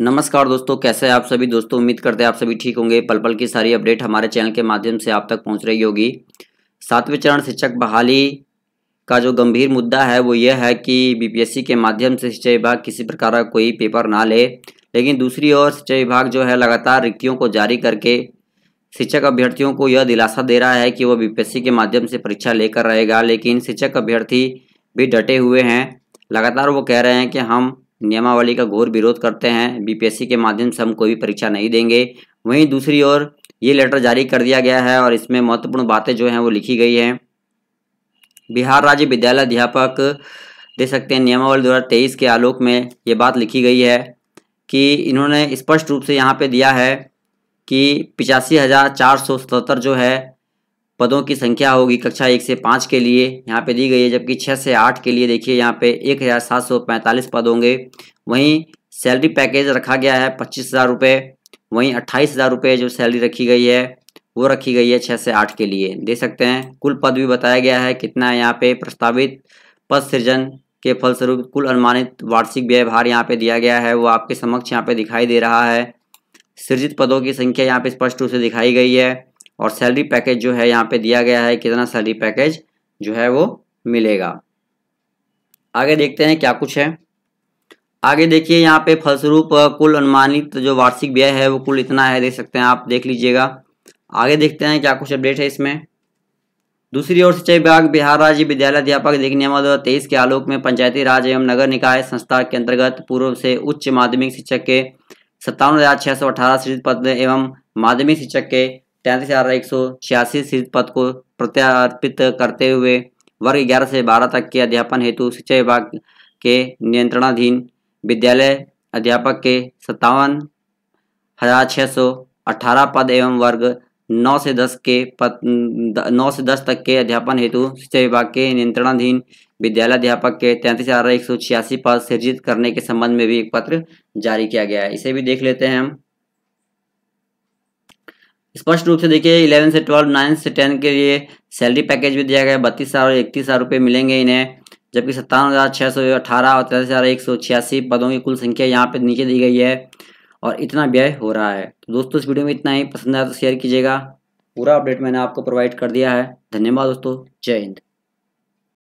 नमस्कार दोस्तों कैसे हैं आप सभी दोस्तों उम्मीद करते हैं आप सभी ठीक होंगे पल पल की सारी अपडेट हमारे चैनल के माध्यम से आप तक पहुंच रही होगी सातवें चरण शिक्षक बहाली का जो गंभीर मुद्दा है वो यह है कि बीपीएससी के माध्यम से शिक्षा विभाग किसी प्रकार का कोई पेपर ना ले लेकिन दूसरी ओर शिक्षा विभाग जो है लगातार रिक्तियों को जारी करके शिक्षक अभ्यर्थियों को यह दिलासा दे रहा है कि वह बी के माध्यम से परीक्षा लेकर रहेगा लेकिन शिक्षक अभ्यर्थी भी डटे हुए हैं लगातार वो कह रहे हैं कि हम नियमावली का घोर विरोध करते हैं बीपीएससी के माध्यम से हम कोई भी परीक्षा नहीं देंगे वहीं दूसरी ओर ये लेटर जारी कर दिया गया है और इसमें महत्वपूर्ण बातें जो हैं वो लिखी गई हैं बिहार राज्य विद्यालय अध्यापक दे सकते हैं नियमावली दो के आलोक में ये बात लिखी गई है कि इन्होंने स्पष्ट रूप से यहाँ पर दिया है कि पिचासी हज़ार चार सौ जो है पदों की संख्या होगी कक्षा एक से पाँच के लिए यहाँ पे दी गई है जबकि छः से आठ के लिए देखिए यहाँ पे एक हज़ार सात सौ पैंतालीस पद होंगे वहीं सैलरी पैकेज रखा गया है पच्चीस हज़ार रुपये वहीं अट्ठाईस हज़ार रुपये जो सैलरी रखी गई है वो रखी गई है छः से आठ के लिए दे सकते हैं कुल पद भी बताया गया है कितना है यहाँ पे प्रस्तावित पद सृजन के फलस्वरूप कुल अनुमानित वार्षिक व्यवहार यहाँ पे दिया गया है वो आपके समक्ष यहाँ पे दिखाई दे रहा है सृजित पदों की संख्या यहाँ पे स्पष्ट रूप से दिखाई गई है और सैलरी पैकेज जो है यहाँ पे दिया गया है कितना सैलरी पैकेज जो है वो मिलेगा आगे देखते हैं क्या कुछ है आगे देखिए यहाँ पे फलस्वरूप कुल अनुमानित जो वार्षिक व्यय है वो कुल इतना है देख सकते हैं आप देख लीजिएगा आगे देखते हैं क्या कुछ अपडेट है इसमें दूसरी ओर सिंचाई विभाग बिहार राज्य विद्यालय अध्यापक अधिक नियम दो तेईस के आलोक में पंचायती राज एवं नगर निकाय संस्था के अंतर्गत पूर्व से उच्च माध्यमिक शिक्षक के सत्तावन हजार छह सौ अठारह पद एवं माध्यमिक शिक्षक के तैंतीस हजार एक सौ छियासी पद को प्रत्यार्पित करते हुए वर्ग ग्यारह से बारह तक के अध्यापन हेतु शिक्षा विभाग के नियंत्रणाधीन विद्यालय अध्यापक के सत्तावन हजार छः सौ अठारह पद एवं वर्ग नौ से दस के पद नौ से दस तक के अध्यापन हेतु शिक्षा विभाग के नियंत्रणाधीन विद्यालय अध्यापक के तैंतीस हजार एक सौ छियासी पद सृजित करने के संबंध में भी एक पत्र जारी किया गया है इसे भी देख लेते हैं हम स्पष्ट रूप से देखिए इलेवन से ट्वेल्व नाइन्थ से टेन के लिए सैलरी पैकेज भी दिया गया बत्तीस हज़ार और इकतीस हज़ार रुपये मिलेंगे इन्हें जबकि सत्तावन हज़ार छः सौ अठारह और तेरह हज़ार एक सौ छियासी पदों की कुल संख्या यहाँ पे नीचे दी गई है और इतना व्यय हो रहा है तो दोस्तों इस वीडियो में इतना ही पसंद आया तो शेयर कीजिएगा पूरा अपडेट मैंने आपको प्रोवाइड कर दिया है धन्यवाद दोस्तों जय हिंद